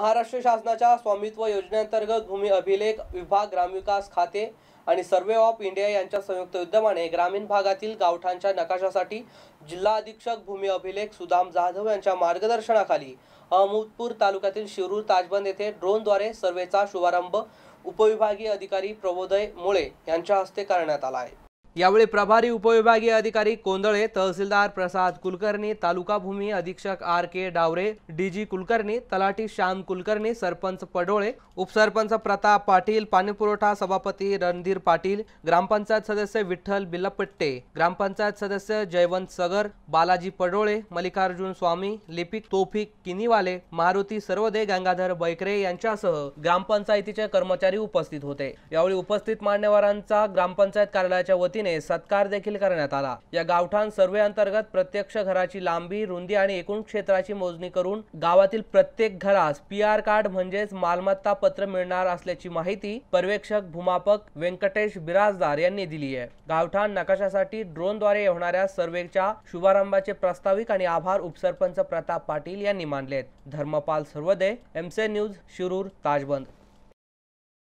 महाराष्ट्र शासनाच्या स्वामित्व योजनेअंतर्गत भूमी अभिलेख विभाग ग्रामविकास खाते आणि सर्वे ऑफ इंडिया यांच्या संयुक्त विद्यमाने ग्रामीण भागातील गावठांच्या नकाशासाठी जिल्हा अधीक्षक भूमी अभिलेख सुदाम जाधव यांच्या मार्गदर्शनाखाली अहमदपूर तालुक्यातील शिरूर ताजबंद येथे ड्रोनद्वारे सर्वेचा शुभारंभ उपविभागीय अधिकारी प्रबोदय मुळे यांच्या हस्ते करण्यात आला आहे यावेळी प्रभारी उपविभागीय अधिकारी कोंदळे तहसीलदार प्रसाद कुलकर्णी तालुका भूमी अधीक्षक आर के डावरे डीजी कुलकर्णी तलाठी श्याम कुलकर्णी सरपंच पडोळे उपसरपंच प्रताप पाटील पाणीपुरवठा सभापती रणधीर पाटील ग्रामपंचायत सदस्य विठ्ठल बिल्लपट्टे ग्रामपंचायत सदस्य जयवंत सगर बालाजी पडोळे मल्लिकार्जुन स्वामी लिपिक तोफिक किनीवाले मारुती सर्वदे गंगाधर बैकरे यांच्यासह ग्रामपंचायतीचे कर्मचारी उपस्थित होते यावेळी उपस्थित मान्यवरांचा ग्रामपंचायत कार्यालयाच्या वतीने वतीने सत्कार देखील करण्यात आला या गावठाण सर्वे अंतर्गत प्रत्यक्ष घराची लांबी रुंदी आणि एकूण क्षेत्राची मोजणी करून गावातील प्रत्येक घरास पी आर कार्ड म्हणजेच मालमत्ता पत्र मिळणार असल्याची माहिती पर्यवेक्षक भूमापक व्यंकटेश बिराजदार यांनी दिली आहे गावठाण नकाशासाठी ड्रोनद्वारे होणाऱ्या सर्वेच्या शुभारंभाचे प्रास्ताविक आणि आभार उपसरपंच प्रताप पाटील यांनी मानलेत धर्मपाल सर्वदे एमसे न्यूज शिरूर ताजबंद